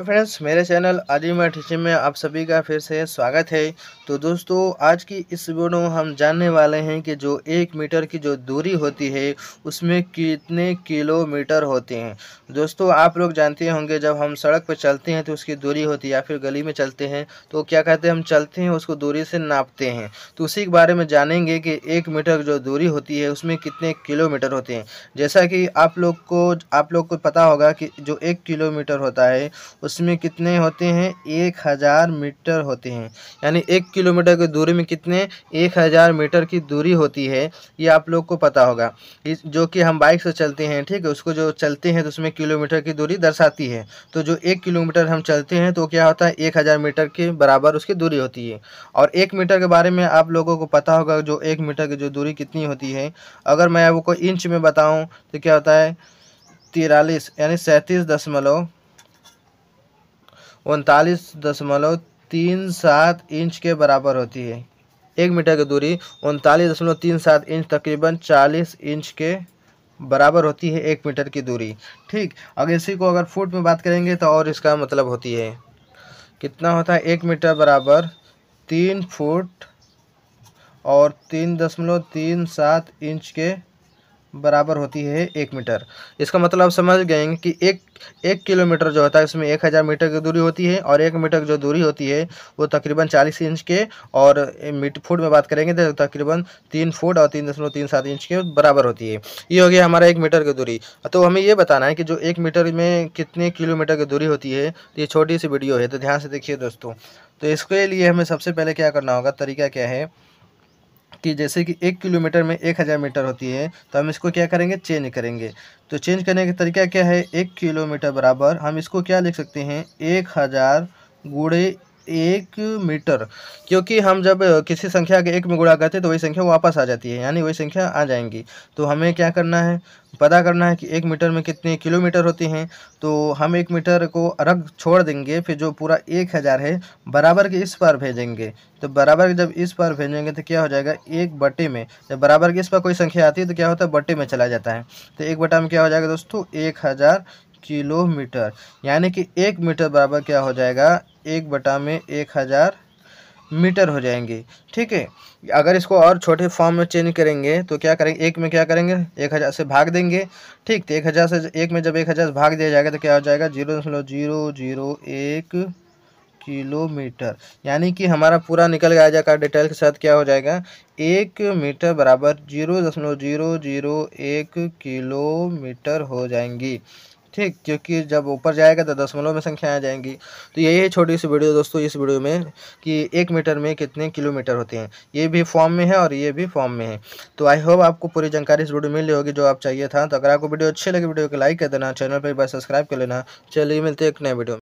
तो फ्रेंड्स मेरे चैनल आदि मठीची में आप सभी का फिर से स्वागत है तो दोस्तों आज की इस वीडियो में हम जानने वाले हैं कि जो एक मीटर की जो दूरी होती है उसमें कितने किलोमीटर होते हैं दोस्तों आप लोग जानते होंगे जब हम सड़क पर चलते हैं तो उसकी दूरी होती है या फिर गली में चलते हैं तो क्या कहते हैं हम चलते हैं उसको दूरी से नापते हैं तो उसी के बारे में जानेंगे कि एक मीटर जो दूरी होती है उसमें कितने किलोमीटर होते हैं जैसा कि आप लोग को आप लोग को पता होगा कि जो एक किलोमीटर होता है उसमें कितने होते हैं एक हज़ार मीटर होते हैं यानी एक किलोमीटर की दूरी में कितने एक हज़ार मीटर की दूरी होती है ये आप लोग को पता होगा इस जो कि हम बाइक से चलते हैं ठीक है उसको जो चलते हैं तो उसमें किलोमीटर की दूरी दर्शाती है तो जो एक किलोमीटर हम चलते हैं तो क्या होता है एक हज़ार मीटर के बराबर उसकी दूरी होती है और एक मीटर के बारे में आप लोगों को पता होगा जो एक मीटर की जो दूरी कितनी होती है अगर मैं आपको इंच में बताऊँ तो क्या होता है तिरालीस यानी सैंतीस दशमलव उनतालीस दशमलव तीन सात इंच के बराबर होती है एक मीटर की दूरी उनतालीस दशमलव तीन सात इंच तकरीबन चालीस इंच के बराबर होती है एक मीटर की दूरी ठीक अगर इसी को अगर फुट में बात करेंगे तो और इसका मतलब होती है कितना होता है एक मीटर बराबर तीन फुट और तीन दशमलव तीन सात इंच के बराबर होती है एक मीटर इसका मतलब आप समझ गए कि एक एक किलोमीटर जो होता है उसमें एक हज़ार मीटर की दूरी होती है और एक मीटर जो दूरी होती है वो तकरीबन चालीस इंच के और मीट फुट में बात करेंगे तो तकरीबन तीन फुट और तीन दशमलव तीन सात इंच के बराबर होती है ये हो गया हमारा एक मीटर की दूरी तो हमें ये बताना है कि जो एक मीटर में कितने किलोमीटर की दूरी होती है तो ये छोटी सी वीडियो है तो ध्यान से देखिए दोस्तों तो इसके लिए हमें सबसे पहले क्या करना होगा तरीका क्या है कि जैसे कि एक किलोमीटर में एक हज़ार मीटर होती है तो हम इसको क्या करेंगे चेंज करेंगे तो चेंज करने का तरीका क्या है एक किलोमीटर बराबर हम इसको क्या लिख सकते हैं एक हज़ार गुड़े एक मीटर क्योंकि हम जब किसी संख्या के एक में गुणा करते हैं तो वही संख्या वापस आ जाती है यानी वही संख्या आ जाएंगी तो हमें क्या करना है पता करना है कि एक मीटर में कितने किलोमीटर होती हैं तो हम एक मीटर को अलग छोड़ देंगे फिर जो पूरा एक हज़ार है बराबर के इस पार भेजेंगे तो बराबर के जब इस पार भेजेंगे तो क्या हो जाएगा एक बटे में जब बराबर के इस पर कोई संख्या आती है तो क्या होता है बटे में चला जाता है तो एक बटा में क्या हो जाएगा दोस्तों एक हज़ार किलोमीटर यानी कि एक मीटर बराबर क्या हो जाएगा एक बटा में एक हज़ार मीटर हो जाएंगे ठीक है अगर इसको और छोटे फॉर्म में चेंज करेंगे तो क्या करेंगे एक में क्या करेंगे एक हज़ार से भाग देंगे ठीक तो एक हज़ार से एक में जब एक हज़ार से भाग दिया जाएगा तो क्या हो जाएगा जीरो दशमलव जीरो जीरो एक किलोमीटर यानी कि हमारा पूरा निकल गया जाएगा डिटेल के साथ क्या हो जाएगा एक मीटर बराबर जीरो दशमलव जीरो जीरो एक किलोमीटर हो जाएंगी ठीक क्योंकि जब ऊपर जाएगा तो दशमलव में संख्या आ जाएंगी तो यही है छोटी सी वीडियो दोस्तों इस वीडियो में कि एक मीटर में कितने किलोमीटर होते हैं ये भी फॉर्म में है और ये भी फॉर्म में है तो आई होप आपको पूरी जानकारी इस वीडियो में मिली होगी जो आप चाहिए था तो अगर आपको वीडियो अच्छी लगी वीडियो को लाइक कर देना चैनल पर एक बार सब्सक्राइब कर लेना चलिए मिलते हैं एक नए वीडियो